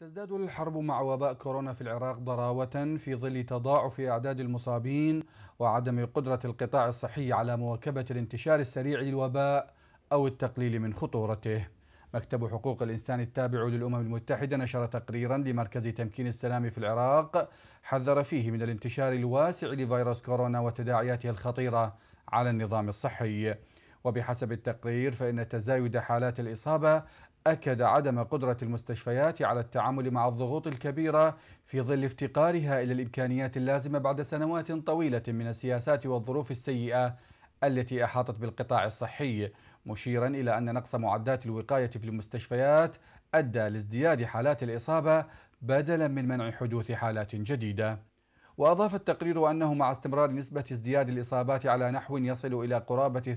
تزداد الحرب مع وباء كورونا في العراق ضراوة في ظل تضاعف أعداد المصابين وعدم قدرة القطاع الصحي على مواكبة الانتشار السريع للوباء أو التقليل من خطورته. مكتب حقوق الإنسان التابع للأمم المتحدة نشر تقريرا لمركز تمكين السلام في العراق حذر فيه من الانتشار الواسع لفيروس كورونا وتداعياته الخطيرة على النظام الصحي. وبحسب التقرير فإن تزايد حالات الإصابة أكد عدم قدرة المستشفيات على التعامل مع الضغوط الكبيرة في ظل افتقارها إلى الإمكانيات اللازمة بعد سنوات طويلة من السياسات والظروف السيئة التي أحاطت بالقطاع الصحي مشيرا إلى أن نقص معدات الوقاية في المستشفيات أدى لازدياد حالات الإصابة بدلا من منع حدوث حالات جديدة وأضاف التقرير أنه مع استمرار نسبة ازدياد الإصابات على نحو يصل إلى قرابة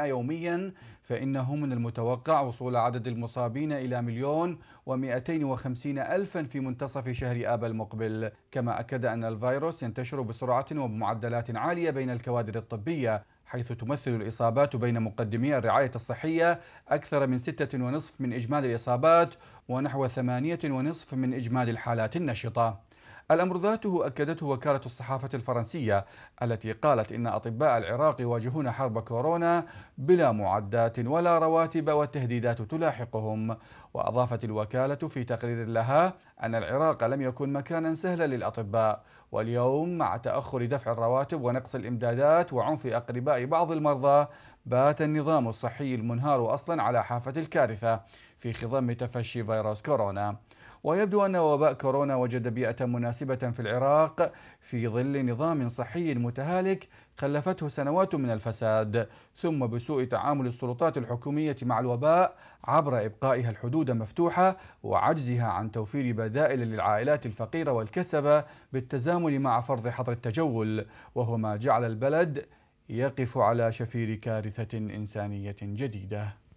8% يوميا فإنه من المتوقع وصول عدد المصابين إلى مليون و250 ألفا في منتصف شهر آب المقبل كما أكد أن الفيروس ينتشر بسرعة وبمعدلات عالية بين الكوادر الطبية حيث تمثل الإصابات بين مقدمي الرعاية الصحية أكثر من ستة ونصف من إجمالي الإصابات ونحو ثمانية ونصف من إجمالي الحالات النشطة الأمر ذاته أكدته وكالة الصحافة الفرنسية التي قالت إن أطباء العراق يواجهون حرب كورونا بلا معدات ولا رواتب والتهديدات تلاحقهم وأضافت الوكالة في تقرير لها أن العراق لم يكن مكانا سهلا للأطباء واليوم مع تأخر دفع الرواتب ونقص الإمدادات وعنف أقرباء بعض المرضى بات النظام الصحي المنهار أصلا على حافة الكارثة في خضم تفشي فيروس كورونا ويبدو أن وباء كورونا وجد بيئة مناسبة في العراق في ظل نظام صحي متهالك خلفته سنوات من الفساد ثم بسوء تعامل السلطات الحكومية مع الوباء عبر إبقائها الحدود مفتوحة وعجزها عن توفير بدائل للعائلات الفقيرة والكسبة بالتزامن مع فرض حظر التجول وهو ما جعل البلد يقف على شفير كارثة إنسانية جديدة